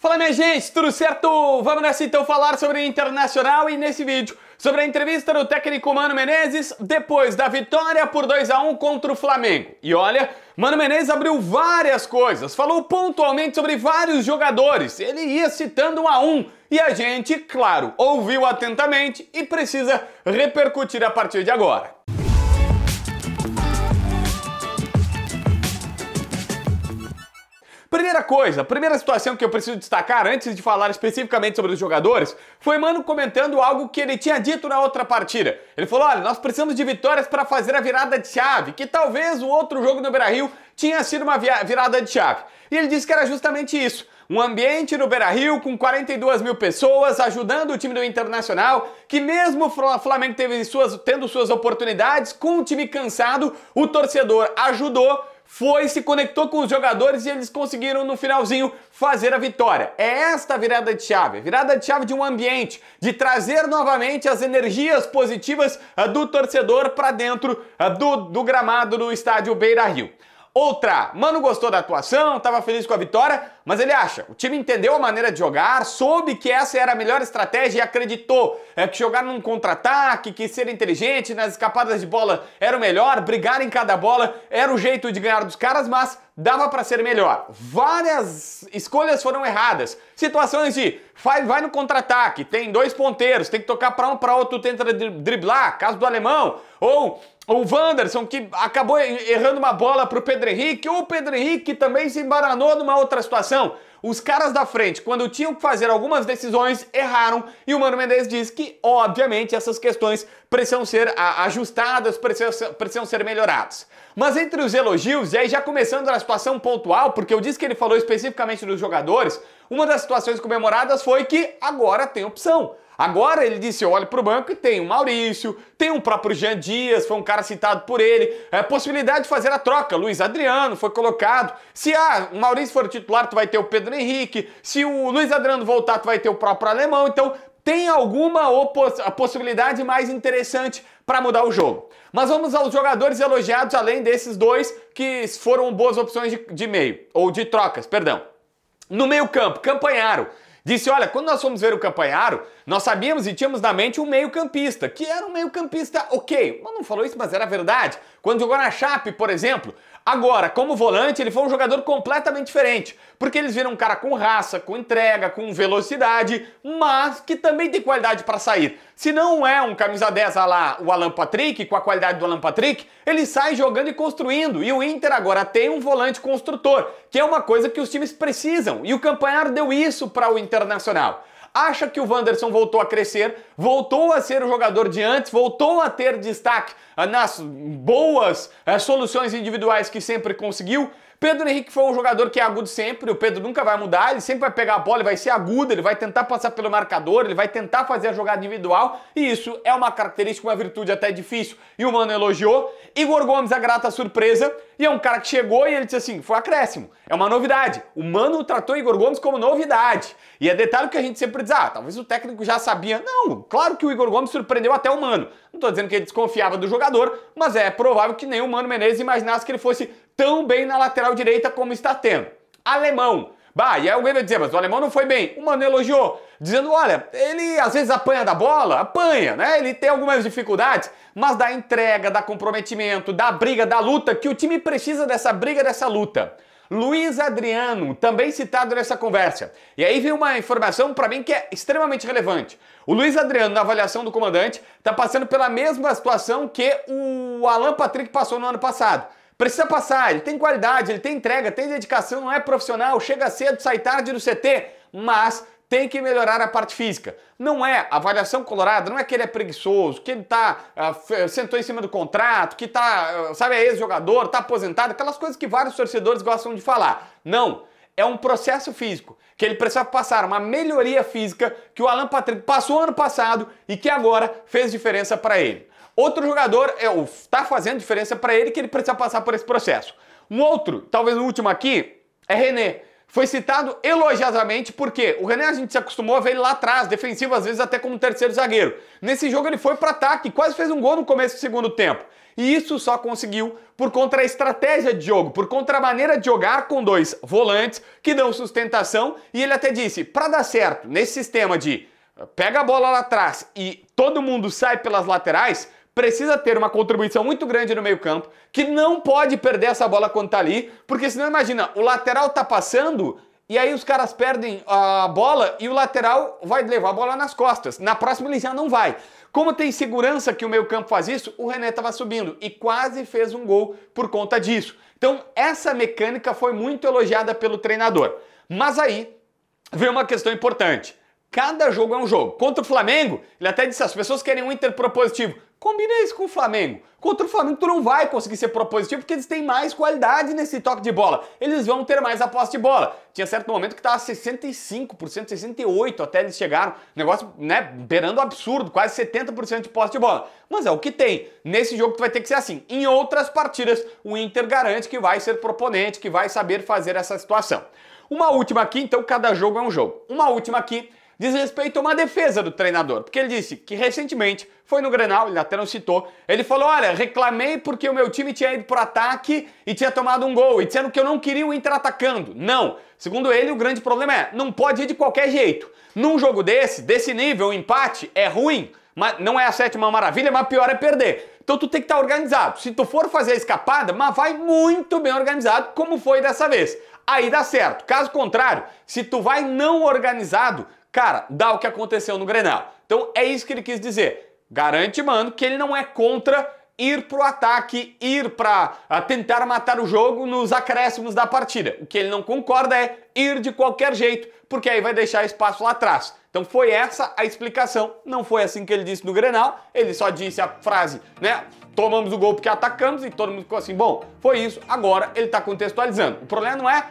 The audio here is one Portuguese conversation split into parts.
Fala minha gente, tudo certo? Vamos nessa então falar sobre o Internacional e nesse vídeo sobre a entrevista do técnico Mano Menezes depois da vitória por 2 a 1 contra o Flamengo. E olha, Mano Menezes abriu várias coisas, falou pontualmente sobre vários jogadores, ele ia citando um a um e a gente, claro, ouviu atentamente e precisa repercutir a partir de agora. primeira coisa, a primeira situação que eu preciso destacar antes de falar especificamente sobre os jogadores foi Mano comentando algo que ele tinha dito na outra partida. Ele falou: olha, nós precisamos de vitórias para fazer a virada de chave, que talvez o outro jogo no Beira Rio tinha sido uma virada de chave. E ele disse que era justamente isso. Um ambiente no Beira Rio com 42 mil pessoas ajudando o time do Internacional, que mesmo o Flamengo suas, tendo suas oportunidades, com o time cansado, o torcedor ajudou foi, se conectou com os jogadores e eles conseguiram no finalzinho fazer a vitória. É esta a virada de chave, a virada de chave de um ambiente, de trazer novamente as energias positivas ah, do torcedor para dentro ah, do, do gramado do estádio Beira Rio. Outra, Mano gostou da atuação, estava feliz com a vitória, mas ele acha, o time entendeu a maneira de jogar, soube que essa era a melhor estratégia e acreditou é, que jogar num contra-ataque, que ser inteligente nas escapadas de bola era o melhor, brigar em cada bola era o jeito de ganhar dos caras, mas dava para ser melhor. Várias escolhas foram erradas. Situações de vai, vai no contra-ataque, tem dois ponteiros, tem que tocar para um para outro, tenta driblar, caso do alemão, ou o Wanderson, que acabou errando uma bola para o Pedro Henrique, ou o Pedro Henrique também se embaranou numa outra situação. Os caras da frente, quando tinham que fazer algumas decisões, erraram e o Mano Menezes diz que, obviamente, essas questões precisam ser ajustadas, precisam, precisam ser melhoradas. Mas entre os elogios, e aí já começando na situação pontual, porque eu disse que ele falou especificamente dos jogadores, uma das situações comemoradas foi que agora tem opção. Agora ele disse: olho para o banco e tem o Maurício, tem o próprio Jean Dias, foi um cara citado por ele. É, possibilidade de fazer a troca. Luiz Adriano foi colocado. Se ah, o Maurício for titular, tu vai ter o Pedro Henrique. Se o Luiz Adriano voltar, tu vai ter o próprio alemão. Então tem alguma possibilidade mais interessante para mudar o jogo. Mas vamos aos jogadores elogiados, além desses dois que foram boas opções de, de meio, ou de trocas, perdão. No meio-campo, Campanharo. Disse: Olha, quando nós fomos ver o Campanharo, nós sabíamos e tínhamos na mente um meio-campista, que era um meio-campista ok. Mas não falou isso, mas era verdade. Quando jogou na Chape, por exemplo, Agora, como volante, ele foi um jogador completamente diferente, porque eles viram um cara com raça, com entrega, com velocidade, mas que também tem qualidade para sair. Se não é um camisa 10 a lá o Alan Patrick, com a qualidade do Alan Patrick, ele sai jogando e construindo. E o Inter agora tem um volante construtor, que é uma coisa que os times precisam. E o Campanhar deu isso para o Internacional acha que o Wanderson voltou a crescer, voltou a ser o jogador de antes, voltou a ter destaque nas boas eh, soluções individuais que sempre conseguiu. Pedro Henrique foi um jogador que é agudo sempre, o Pedro nunca vai mudar, ele sempre vai pegar a bola, ele vai ser agudo, ele vai tentar passar pelo marcador, ele vai tentar fazer a jogada individual, e isso é uma característica, uma virtude até difícil. E o Mano elogiou. Igor Gomes, a grata surpresa, e é um cara que chegou e ele disse assim: foi acréscimo, é uma novidade. O Mano tratou Igor Gomes como novidade. E é detalhe que a gente sempre diz: ah, talvez o técnico já sabia. Não, claro que o Igor Gomes surpreendeu até o Mano. Não estou dizendo que ele desconfiava do jogador, mas é provável que nenhum Mano Menezes imaginasse que ele fosse tão bem na lateral direita como está tendo. Alemão. Bah, e aí alguém vai dizer, mas o alemão não foi bem. O Mano elogiou, dizendo: olha, ele às vezes apanha da bola, apanha, né? Ele tem algumas dificuldades, mas dá entrega, dá comprometimento, dá briga, dá luta, que o time precisa dessa briga, dessa luta. Luiz Adriano, também citado nessa conversa. E aí vem uma informação para mim que é extremamente relevante. O Luiz Adriano, na avaliação do comandante, está passando pela mesma situação que o Alan Patrick passou no ano passado Precisa passar, ele tem qualidade, ele tem entrega, tem dedicação, não é profissional, chega cedo, sai tarde do CT, mas tem que melhorar a parte física. Não é avaliação colorada, não é que ele é preguiçoso, que ele tá uh, sentou em cima do contrato, que tá, uh, sabe, é ex-jogador, tá aposentado, aquelas coisas que vários torcedores gostam de falar. Não, é um processo físico que ele precisa passar, uma melhoria física que o Alan Patrick passou ano passado e que agora fez diferença para ele. Outro jogador está é, tá fazendo diferença para ele que ele precisa passar por esse processo. Um outro, talvez o último aqui, é René. Foi citado elogiosamente porque o René a gente se acostumou a ver ele lá atrás, defensivo às vezes até como terceiro zagueiro. Nesse jogo ele foi para ataque, quase fez um gol no começo do segundo tempo. E isso só conseguiu por contra a estratégia de jogo, por contra a maneira de jogar com dois volantes que dão sustentação. E ele até disse: para dar certo nesse sistema de eh, pega a bola lá atrás e todo mundo sai pelas laterais, precisa ter uma contribuição muito grande no meio-campo, que não pode perder essa bola quando tá ali, porque senão imagina, o lateral tá passando e aí os caras perdem a bola e o lateral vai levar a bola nas costas. Na próxima ele já não vai. Como tem segurança que o meio-campo faz isso, o René estava subindo e quase fez um gol por conta disso. Então, essa mecânica foi muito elogiada pelo treinador. Mas aí vem uma questão importante. Cada jogo é um jogo. Contra o Flamengo, ele até disse: as pessoas querem um Inter propositivo. Combina isso com o Flamengo. Contra o Flamengo, tu não vai conseguir ser propositivo porque eles têm mais qualidade nesse toque de bola. Eles vão ter mais aposta de bola. Tinha certo momento que estava 65%, 68% até eles chegaram. Negócio, né, beirando absurdo, quase 70% de posse de bola. Mas é o que tem. Nesse jogo tu vai ter que ser assim. Em outras partidas, o Inter garante que vai ser proponente, que vai saber fazer essa situação. Uma última aqui, então cada jogo é um jogo. Uma última aqui diz respeito a uma defesa do treinador, porque ele disse que recentemente foi no Grenal, ele até não citou, ele falou: "Olha, reclamei porque o meu time tinha ido pro ataque e tinha tomado um gol, e dizendo que eu não queria o Inter atacando". Não. Segundo ele, o grande problema é: não pode ir de qualquer jeito. Num jogo desse, desse nível, o empate é ruim, mas não é a sétima maravilha, mas pior é perder. Então tu tem que estar tá organizado. Se tu for fazer a escapada, mas vai muito bem organizado, como foi dessa vez. Aí dá certo. Caso contrário, se tu vai não organizado, Cara, dá o que aconteceu no Grenal. Então é isso que ele quis dizer. Garante, mano, que ele não é contra ir pro ataque, ir para ah, tentar matar o jogo nos acréscimos da partida. O que ele não concorda é ir de qualquer jeito, porque aí vai deixar espaço lá atrás. Então foi essa a explicação. Não foi assim que ele disse no Grenal, ele só disse a frase, né? Tomamos o gol porque atacamos e todo mundo ficou assim, bom, foi isso. Agora ele está contextualizando. O problema não é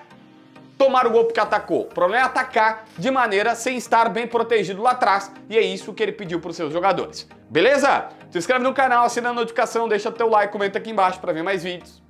tomar o gol porque atacou. O problema é atacar de maneira sem estar bem protegido lá atrás, e é isso que ele pediu para os seus jogadores. Beleza? Se inscreve no canal, assina a notificação, deixa teu like, comenta aqui embaixo para ver mais vídeos.